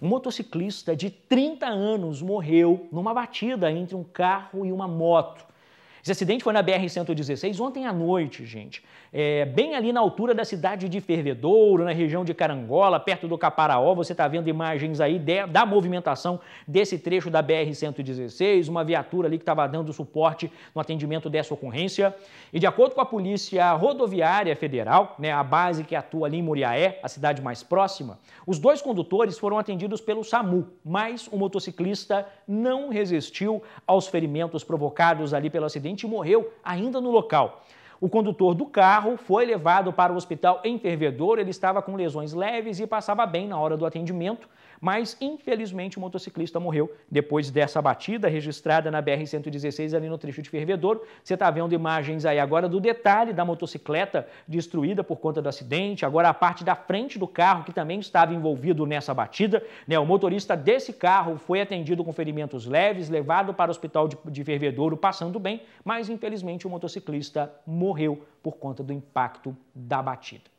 Um motociclista de 30 anos morreu numa batida entre um carro e uma moto. Esse acidente foi na BR-116 ontem à noite, gente. É, bem ali na altura da cidade de Fervedouro, na região de Carangola, perto do Caparaó. Você está vendo imagens aí de, da movimentação desse trecho da BR-116, uma viatura ali que estava dando suporte no atendimento dessa ocorrência. E de acordo com a Polícia Rodoviária Federal, né, a base que atua ali em Muriaé, a cidade mais próxima, os dois condutores foram atendidos pelo SAMU, mas o motociclista não resistiu aos ferimentos provocados ali pelo acidente morreu ainda no local. O condutor do carro foi levado para o hospital em Fervedor, ele estava com lesões leves e passava bem na hora do atendimento, mas infelizmente o motociclista morreu depois dessa batida registrada na BR-116 ali no trecho de Fervedor. Você está vendo imagens aí agora do detalhe da motocicleta destruída por conta do acidente, agora a parte da frente do carro que também estava envolvido nessa batida. Né? O motorista desse carro foi atendido com ferimentos leves, levado para o hospital de, de Fervedouro, passando bem, mas infelizmente o motociclista morreu morreu por conta do impacto da batida.